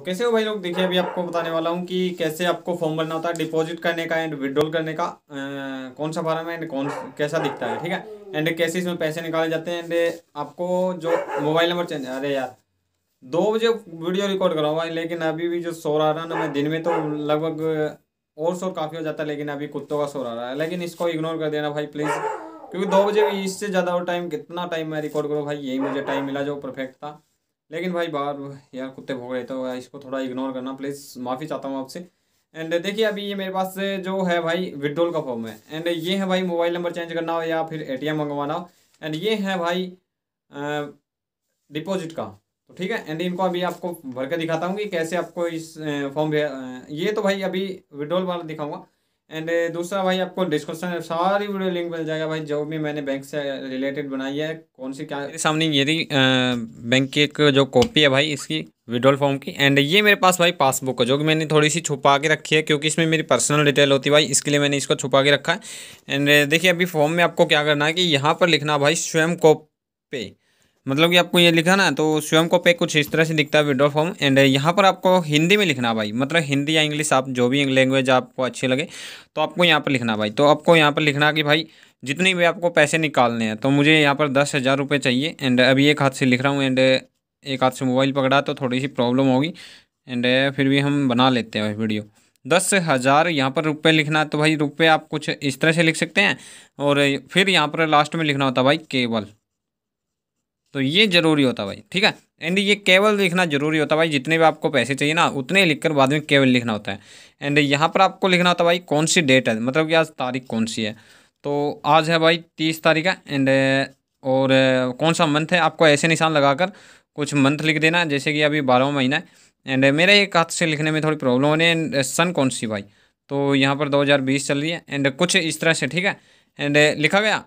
तो कैसे हो भाई लोग देखिए अभी आपको बताने वाला हूँ कि कैसे आपको फॉर्म भरना होता है डिपॉजिट करने का एंड विड्रॉल करने का आ, कौन सा फार्म है एंड कौन कैसा दिखता है ठीक है एंड कैसे इसमें पैसे निकाले जाते हैं एंड आपको जो मोबाइल नंबर चेंज अरे यार दो बजे वीडियो रिकॉर्ड करा हुआ है भाई लेकिन अभी भी जो शोर आ रहा है ना मैं दिन में तो लगभग और शोर काफ़ी हो जाता है लेकिन अभी कुत्तों का शोर आ रहा है लेकिन इसको इग्नोर कर देना भाई प्लीज़ क्योंकि दो बजे इससे ज़्यादा और टाइम कितना टाइम मैं रिकॉर्ड करूँ भाई यही मुझे टाइम मिला जो परफेक्ट था लेकिन भाई बाहर यार कुत्ते भोग रहे होगा तो इसको थोड़ा इग्नोर करना प्लीज़ माफ़ी चाहता हूँ आपसे एंड देखिए अभी ये मेरे पास जो है भाई विड्रोल का फॉर्म है एंड ये है भाई मोबाइल नंबर चेंज करना हो या फिर एटीएम मंगवाना हो एंड ये है भाई डिपॉजिट का तो ठीक है एंड इनको अभी आपको भर के दिखाता हूँ कि कैसे आपको इस फॉर्म ये तो भाई अभी विड्रोल वाला दिखाऊंगा एंड uh, दूसरा भाई आपको डिस्क्रिप्शन सारी वीडियो लिंक मिल जाएगा भाई जो भी मैंने बैंक से रिलेटेड बनाई है कौन सी क्या सामने ये थी बैंक की एक जो कॉपी है भाई इसकी विड्रॉल फॉर्म की एंड ये मेरे पास भाई पासबुक है जो कि मैंने थोड़ी सी छुपा के रखी है क्योंकि इसमें मेरी पर्सनल डिटेल होती है भाई इसके लिए मैंने इसको छुपा के रखा है एंड देखिए अभी फॉर्म में आपको क्या करना है कि यहाँ पर लिखना भाई स्वयं को पे मतलब कि आपको ये लिखा ना तो स्वयं को पे कुछ इस तरह से दिखता है विड्रो फॉर्म एंड यहाँ पर आपको हिंदी में लिखना भाई मतलब हिंदी या इंग्लिश आप जो भी लैंग्वेज आपको अच्छी लगे तो आपको यहाँ पर लिखना भाई तो आपको यहाँ पर लिखना कि भाई जितने भी आपको पैसे निकालने हैं तो मुझे यहाँ पर दस हज़ार रुपये चाहिए एंड अभी एक हाथ से लिख रहा हूँ एंड एक हाथ से मोबाइल पकड़ा तो थोड़ी सी प्रॉब्लम होगी एंड फिर भी हम बना लेते हैं वीडियो दस हज़ार यहाँ पर रुपये लिखना तो भाई रुपये आप कुछ इस तरह से लिख सकते हैं और फिर यहाँ पर लास्ट में लिखना होता है भाई केवल तो ये जरूरी होता भाई ठीक है एंड ये केवल लिखना जरूरी होता भाई जितने भी आपको पैसे चाहिए ना उतने लिखकर बाद में केवल लिखना होता है एंड यहाँ पर आपको लिखना होता है भाई कौन सी डेट है मतलब कि आज तारीख कौन सी है तो आज है भाई तीस तारीख है एंड और कौन सा मंथ है आपको ऐसे निशान लगाकर कुछ मंथ लिख देना जैसे कि अभी बारहवा महीना है एंड मेरे एक हाथ से लिखने में थोड़ी प्रॉब्लम होनी है एंड सन कौन सी भाई तो यहाँ पर बीस चल रही है एंड कुछ इस तरह से ठीक है एंड लिखा गया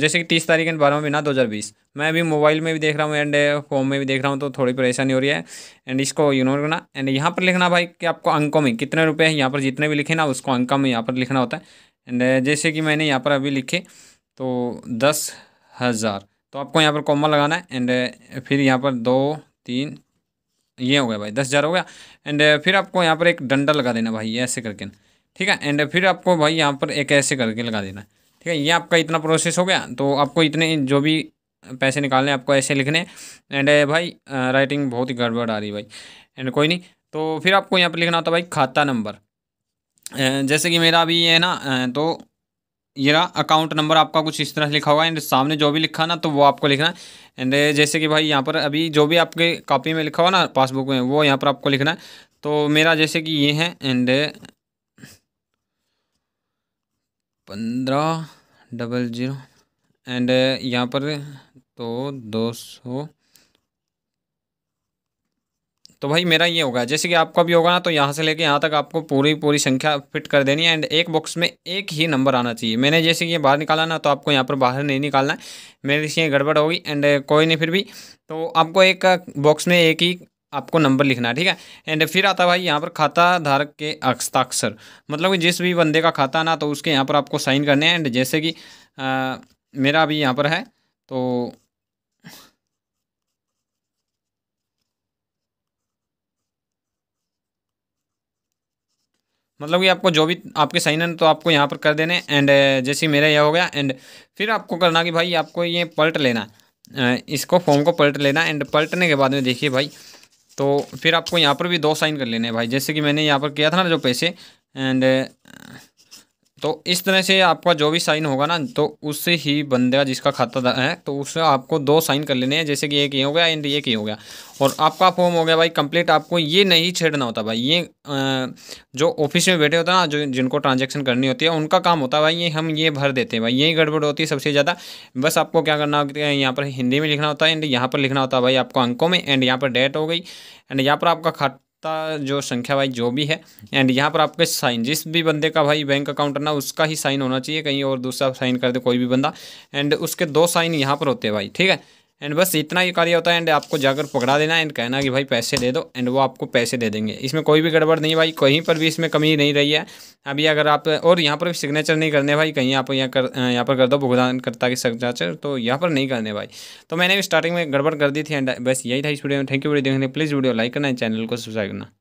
जैसे कि तीस तारीख एंड बारहवें महीना दो हज़ार बीस मैं अभी मोबाइल में भी देख रहा हूँ एंड होम में भी देख रहा हूँ तो थोड़ी परेशानी हो रही है एंड इसको इग्नोर करना एंड यहाँ पर लिखना भाई कि आपको अंकों में कितने रुपए हैं यहाँ पर जितने भी लिखे ना उसको अंकों में यहाँ पर लिखना होता है एंड जैसे कि मैंने यहाँ पर अभी लिखे तो दस हज़ार तो आपको यहाँ पर कॉमा लगाना है एंड फिर यहाँ पर दो तीन ये हो गया भाई दस हज़ार हो गया एंड फिर आपको यहाँ पर एक डंडा लगा देना भाई ऐसे करके ठीक है एंड फिर आपको भाई यहाँ पर एक ऐसे करके लगा देना है ठीक है ये आपका इतना प्रोसेस हो गया तो आपको इतने जो भी पैसे निकालने आपको ऐसे लिखने एंड uh, भाई राइटिंग uh, बहुत ही गड़बड़ आ रही भाई एंड कोई नहीं तो फिर आपको यहाँ पर लिखना होता भाई खाता नंबर uh, जैसे कि मेरा अभी ये है ना तो ये रहा अकाउंट नंबर आपका कुछ इस तरह से लिखा होगा एंड सामने जो भी लिखा ना तो वो आपको लिखना है एंड जैसे कि भाई यहाँ पर अभी जो भी आपके कॉपी में लिखा हुआ ना पासबुक में वो यहाँ पर आपको लिखना है तो मेरा जैसे कि ये है एंड पंद्रह डबल ज़ीरो एंड uh, यहाँ पर तो दो सौ तो भाई मेरा ये होगा जैसे कि आपका भी होगा ना तो यहाँ से लेके यहाँ तक आपको पूरी पूरी संख्या फिट कर देनी है एंड एक बॉक्स में एक ही नंबर आना चाहिए मैंने जैसे कि ये बाहर निकाला ना तो आपको यहाँ पर बाहर नहीं निकालना है मेरे से ये गड़बड़ होगी एंड uh, कोई नहीं फिर भी तो आपको एक बॉक्स में एक ही आपको नंबर लिखना है ठीक है एंड फिर आता है भाई यहाँ पर खाता धारक के हस्ताक्षर मतलब कि जिस भी बंदे का खाता ना तो उसके यहाँ पर आपको साइन करने हैं एंड जैसे कि आ, मेरा अभी यहाँ पर है तो मतलब कि आपको जो भी आपके साइन है तो आपको यहाँ पर कर देने एंड जैसे मेरा यह हो गया एंड फिर आपको करना कि भाई आपको ये पलट लेना इसको फॉर्म को पलट लेना एंड पलटने के बाद में देखिए भाई तो फिर आपको यहाँ पर भी दो साइन कर लेने हैं भाई जैसे कि मैंने यहाँ पर किया था ना जो पैसे एंड तो इस तरह से आपका जो भी साइन होगा ना तो उससे ही बंदे जिसका खाता है तो उससे आपको दो साइन कर लेने हैं जैसे कि एक ये हो गया एंड एक की हो गया और आपका फॉर्म हो गया भाई कंप्लीट आपको ये नहीं छेड़ना होता भाई ये जो ऑफिस में बैठे होते हैं ना जो जिनको ट्रांजेक्शन करनी होती है उनका काम होता है भाई ये हम ये भर देते हैं भाई यही गड़बड़ होती है सबसे ज़्यादा बस आपको क्या करना होता है यहाँ पर हिंदी में लिखना होता है एंड यहाँ पर लिखना होता है भाई आपको अंकों में एंड यहाँ पर डेट हो गई एंड यहाँ पर आपका खा का जो संख्या भाई जो भी है एंड यहाँ पर आपके साइन जिस भी बंदे का भाई बैंक अकाउंट ना उसका ही साइन होना चाहिए कहीं और दूसरा साइन कर दे कोई भी बंदा एंड उसके दो साइन यहाँ पर होते हैं भाई ठीक है एंड बस इतना ही कार्य होता है एंड आपको जाकर पकड़ा देना एंड कहना कि भाई पैसे दे दो एंड वो आपको पैसे दे देंगे इसमें कोई भी गड़बड़ नहीं भाई कहीं पर भी इसमें कमी नहीं रही है अभी अगर आप और यहाँ पर भी सिग्नेचर नहीं करने भाई कहीं आप यहाँ कर यहाँ पर कर दो भुगतान करता की सिग्नेचर तो यहाँ पर नहीं करने भाई तो मैंने भी स्टार्टिंग में गड़बड़ कर दी थी एंड बस यही था इस वीडियो में थैंक यू वीडियो देखने प्लीज़ वीडियो लाइक करना चैनल को सब्सक्राइब करना